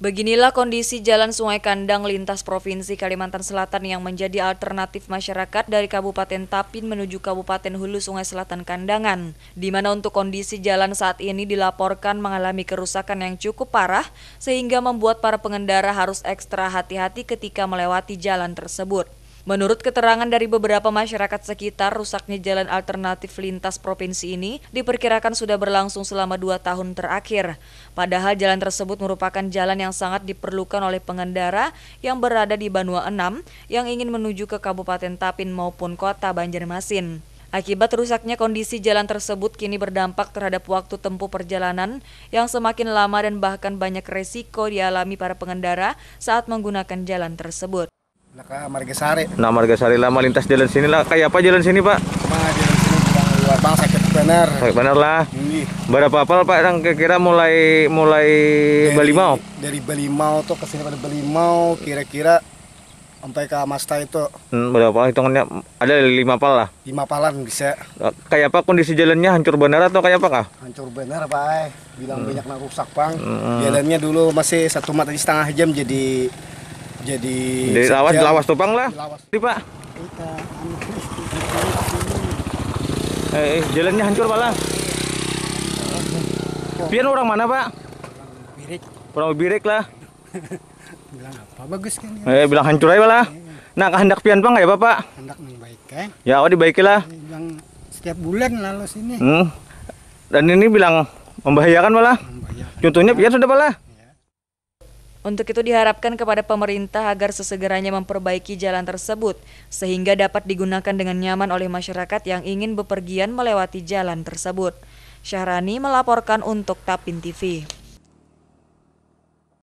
Beginilah kondisi Jalan Sungai Kandang lintas Provinsi Kalimantan Selatan yang menjadi alternatif masyarakat dari Kabupaten Tapin menuju Kabupaten Hulu Sungai Selatan Kandangan, di mana untuk kondisi jalan saat ini dilaporkan mengalami kerusakan yang cukup parah sehingga membuat para pengendara harus ekstra hati-hati ketika melewati jalan tersebut. Menurut keterangan dari beberapa masyarakat sekitar, rusaknya jalan alternatif lintas provinsi ini diperkirakan sudah berlangsung selama dua tahun terakhir. Padahal jalan tersebut merupakan jalan yang sangat diperlukan oleh pengendara yang berada di Banua 6 yang ingin menuju ke Kabupaten Tapin maupun kota Banjarmasin. Akibat rusaknya kondisi jalan tersebut kini berdampak terhadap waktu tempuh perjalanan yang semakin lama dan bahkan banyak resiko dialami para pengendara saat menggunakan jalan tersebut. Naka Margasari. Nah Margasari lah, melintas jalan sini lah. Kayak apa jalan sini Pak? Mah jalan sini bang luar bang sakit benar. Sakit benar lah. Ini. Iya. Berapa apal Pak? Yang kira-kira mulai mulai dari, Balimau? Dari Balimau tuh ke sini pada Balimau kira-kira sampai ke Masta itu. Hmm, berapa hitungannya? Ada lima pal lah. Lima palan bisa. Kayak apa kondisi jalannya? Hancur benar atau kayak apa kah? Hancur benar pak. Eh. Bilang hmm. banyak nak rusak bang. Hmm. Jalannya dulu masih satu mata setengah jam jadi jadi dari lawas di lawas topang lah Di, pak anu, eh, eh, jalannya hancur malah Pian orang mana pak? Birik. Orang Birik lah. bilang apa bagus kan? Ya. Eh bilang hancur aja lah. Nah kehendak pian bang ya bapak? Hendak baik eh? Ya awal oh, dibaiki lah. Bilang setiap bulan lalu sini. Hmm. Dan ini bilang membahayakan malah. Membahayakan. Contohnya pian sudah malah. Untuk itu diharapkan kepada pemerintah agar sesegeranya memperbaiki jalan tersebut sehingga dapat digunakan dengan nyaman oleh masyarakat yang ingin bepergian melewati jalan tersebut. Syahrani melaporkan untuk Tapin TV.